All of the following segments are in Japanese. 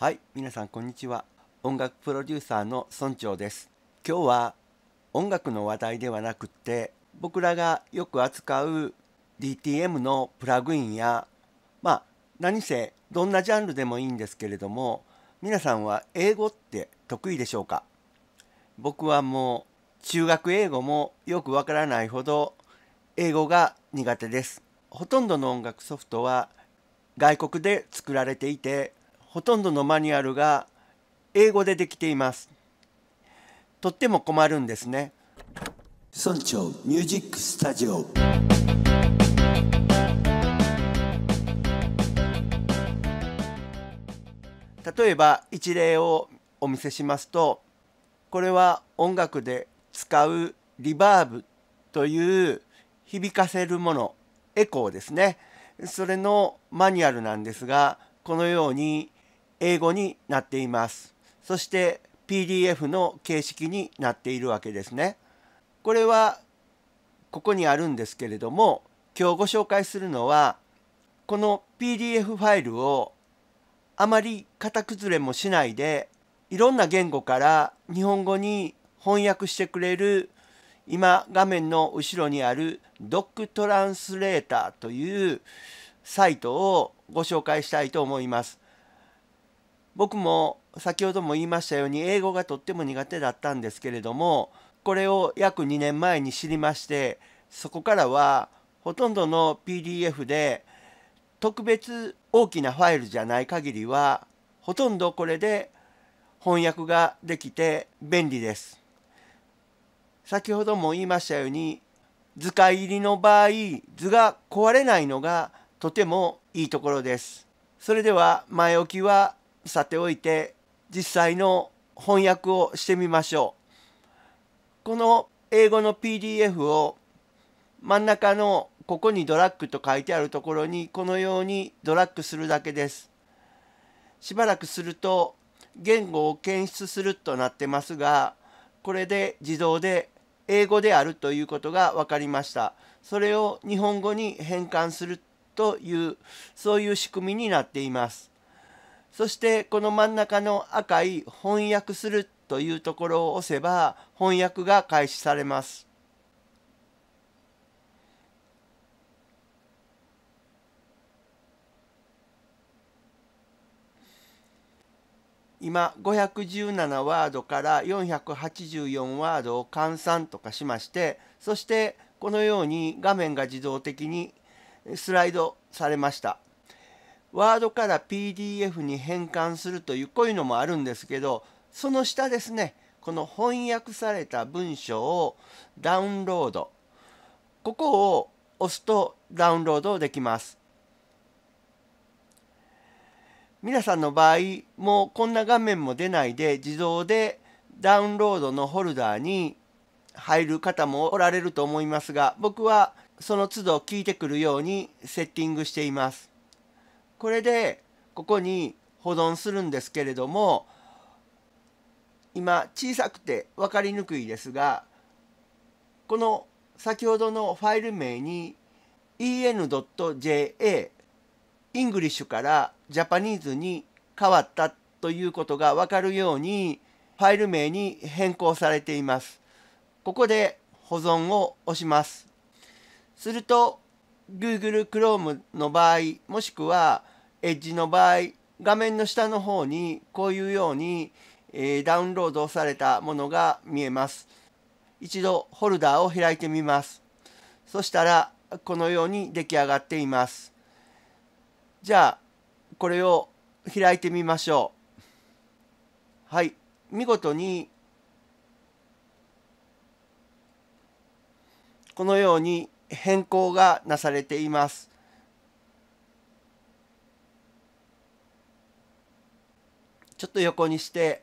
はい、皆さんこんにちは。音楽プロデューサーの村長です。今日は音楽の話題ではなくって僕らがよく扱う DTM のプラグインやまあ何せどんなジャンルでもいいんですけれども皆さんは英語って得意でしょうか僕はもう中学英語もよくわからないほど英語が苦手です。ほとんどの音楽ソフトは外国で作られていてほとんどのマニュアルが英語でできています。とっても困るんですね。村長ミュージックスタジオ例えば一例をお見せしますとこれは音楽で使うリバーブという響かせるものエコーですねそれのマニュアルなんですがこのように英語になっています。そして PDF の形式になっているわけですね。これはここにあるんですけれども今日ご紹介するのはこの PDF ファイルをあまり型崩れもしないでいろんな言語から日本語に翻訳してくれる今画面の後ろにある Doc トランスレーターというサイトをご紹介したいと思います。僕も先ほども言いましたように英語がとっても苦手だったんですけれどもこれを約2年前に知りましてそこからはほとんどの PDF で特別大きなファイルじゃない限りはほとんどこれで翻訳ができて便利です。先ほども言いましたように図解入りの場合図が壊れないのがとてもいいところです。それでは前置きはさておいて実際の翻訳をしてみましょう。この英語の PDF を真ん中のここにドラッグと書いてあるところにこのようにドラッグするだけです。しばらくすると言語を検出するとなってますがこれで自動で英語であるということが分かりました。それを日本語に変換するというそういう仕組みになっています。そしてこの真ん中の赤い翻訳するというところを押せば翻訳が開始されます。今517ワードから484ワードを換算とかしましてそしてこのように画面が自動的にスライドされました。ワードから PDF に変換するというこういうのもあるんですけどその下ですねこの翻訳された文章をダウンロードここを押すとダウンロードできます皆さんの場合もうこんな画面も出ないで自動でダウンロードのホルダーに入る方もおられると思いますが僕はその都度聞いてくるようにセッティングしていますこれでここに保存するんですけれども今小さくて分かりにくいですがこの先ほどのファイル名に en.ja イングリッシュからジャパニーズに変わったということが分かるようにファイル名に変更されています。ここで保存を押します。すると Google Chrome の場合もしくはエッジの場合画面の下の方にこういうように、えダウンロードされたものが見えます。一度ホルダーを開いてみます。そしたらこのように出来上がっています。じゃあこれを開いてみましょう。はい見事にこのように変更がなされています。ちょっと横にして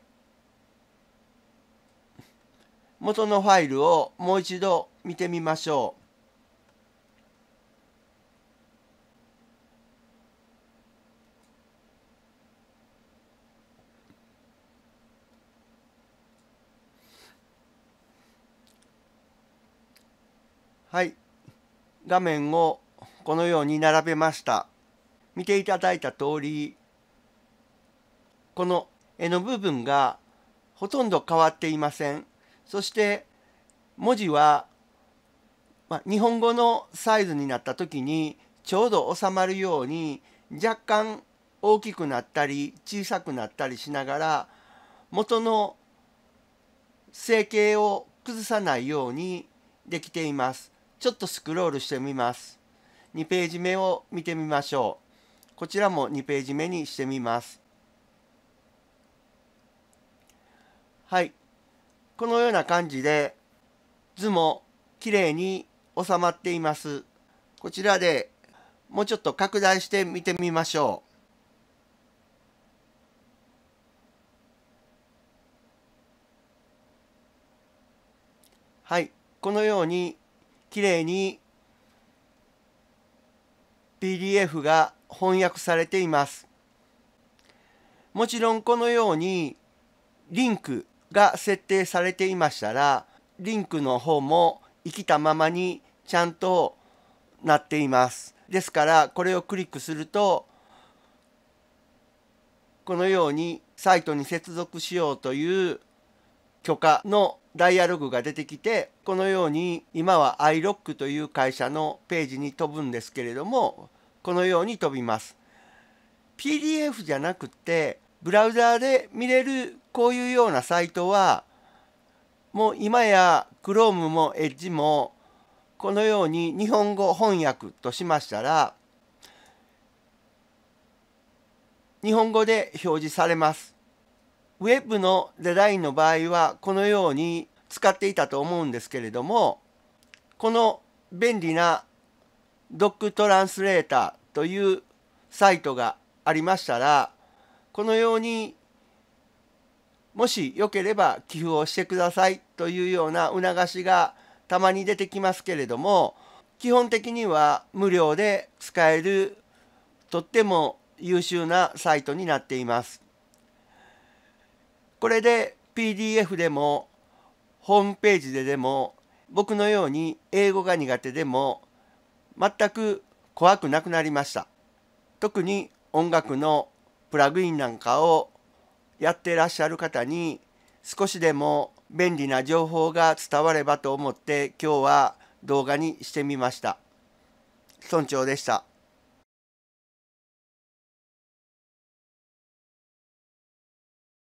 元のファイルをもう一度見てみましょう。はい。画面をこのように並べました。見ていただいた通り、この絵の部分がほとんど変わっていません。そして文字は、ま日本語のサイズになった時にちょうど収まるように若干大きくなったり小さくなったりしながら元の成形を崩さないようにできています。ちょっとスクロールしてみます。2ページ目を見てみましょう。こちらも2ページ目にしてみます。はいこのような感じで図もきれいに収まっていますこちらでもうちょっと拡大して見てみましょうはいこのようにきれいに PDF が翻訳されていますもちろんこのようにリンクが設定されていましたらリンクの方も生きたままにちゃんとなっています。ですからこれをクリックするとこのようにサイトに接続しようという許可のダイアログが出てきてこのように今は i l o c k という会社のページに飛ぶんですけれどもこのように飛びます。PDF じゃなくてブラウザーで見れるこういうようなサイトはもう今や Chrome も Edge もこのように日本語翻訳としましたら日本語で表示されます。ウェブのデザインの場合はこのように使っていたと思うんですけれどもこの便利なドッ r トランスレーターというサイトがありましたらこのようにもしよければ寄付をしてくださいというような促しがたまに出てきますけれども基本的には無料で使えるとっても優秀なサイトになっています。これで PDF でもホームページででも僕のように英語が苦手でも全く怖くなくなりました。特に音楽のプラグインなんかをやってらっしゃる方に少しでも便利な情報が伝わればと思って今日は動画にしてみました。村長でした。